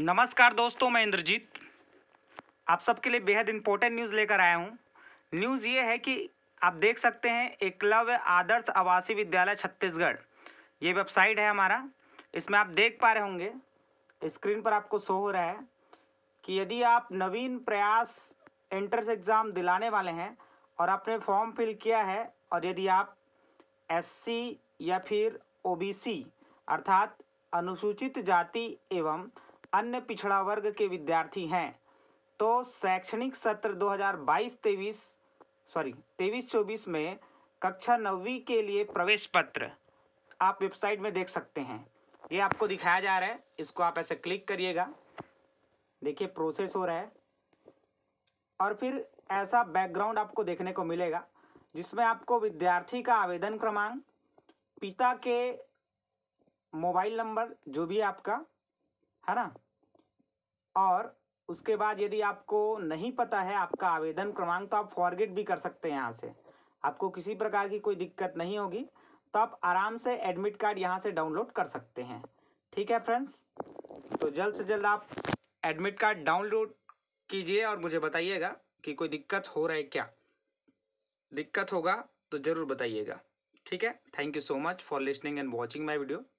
नमस्कार दोस्तों मैं इंद्रजीत आप सबके लिए बेहद इम्पोर्टेंट न्यूज़ लेकर आया हूँ न्यूज़ ये है कि आप देख सकते हैं एकलव्य आदर्श आवासीय विद्यालय छत्तीसगढ़ ये वेबसाइट है हमारा इसमें आप देख पा रहे होंगे स्क्रीन पर आपको शो हो रहा है कि यदि आप नवीन प्रयास एंट्रेंस एग्ज़ाम दिलाने वाले हैं और आपने फॉर्म फिल किया है और यदि आप एस या फिर ओ अर्थात अनुसूचित जाति एवं अन्य पिछड़ा वर्ग के विद्यार्थी हैं तो शैक्षणिक सत्र 2022-23 सॉरी 23-24 में कक्षा नवी के लिए प्रवेश पत्र आप वेबसाइट में देख सकते हैं ये आपको दिखाया जा रहा है इसको आप ऐसे क्लिक करिएगा देखिए प्रोसेस हो रहा है और फिर ऐसा बैकग्राउंड आपको देखने को मिलेगा जिसमें आपको विद्यार्थी का आवेदन क्रमांक पिता के मोबाइल नंबर जो भी आपका है ना और उसके बाद यदि आपको नहीं पता है आपका आवेदन क्रमांक तो आप फॉरगेट भी कर सकते हैं यहाँ से आपको किसी प्रकार की कोई दिक्कत नहीं होगी तो आप आराम से एडमिट कार्ड यहाँ से डाउनलोड कर सकते हैं ठीक है फ्रेंड्स तो जल्द से जल्द आप एडमिट कार्ड डाउनलोड कीजिए और मुझे बताइएगा कि कोई दिक्कत हो रहा है क्या दिक्कत होगा तो ज़रूर बताइएगा ठीक है thank you so much for listening and watching my video